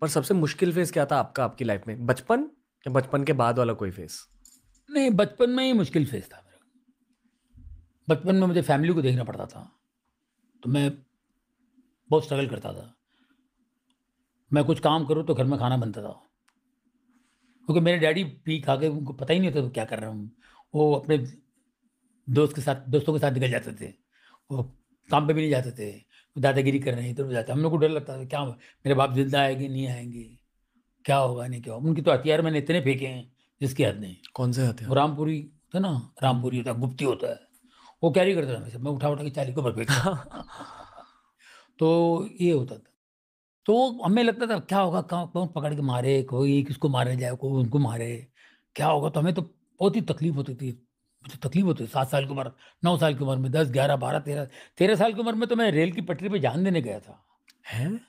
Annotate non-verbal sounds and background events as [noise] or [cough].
पर सबसे मुश्किल फेज क्या था आपका आपकी लाइफ में बचपन या बचपन के बाद वाला कोई फेज नहीं बचपन में ही मुश्किल फेज था मेरा बचपन में मुझे फैमिली को देखना पड़ता था तो मैं बहुत स्ट्रगल करता था मैं कुछ काम करूँ तो घर में खाना बनता था क्योंकि मेरे डैडी पी खा के उनको पता ही नहीं होता तो क्या कर रहा हूँ वो अपने दोस्त के साथ दोस्तों के साथ निकल जाते थे वो काम पे भी नहीं जाते थे दादागिरी कर रहे हैं इधर जाते हम लोग को डर लगता था क्या मेरे बाप जिंदा आएंगे नहीं आएंगे क्या होगा नहीं क्या होगा उनकी तो हथियार मैंने इतने फेंके हैं जिसके हाथ नहीं कौन से हथियार रामपुरी होता ना रामपुरी होता है गुप्ती होता है वो कैरी करता था मैं, उठा उठा के चाली को फेंकता [laughs] तो ये होता था तो हमें लगता था क्या होगा कौन पकड़ के मारे कोई किसको मारे जाए कोई उनको मारे क्या होगा तो हमें तो बहुत ही तकलीफ होती थी मुझे तकलीफ होती है सात साल की उम्र नौ साल की उम्र में दस ग्यारह बारह तेरह तेरह साल की उम्र में तो मैं रेल की पटरी पे जान देने गया था हैं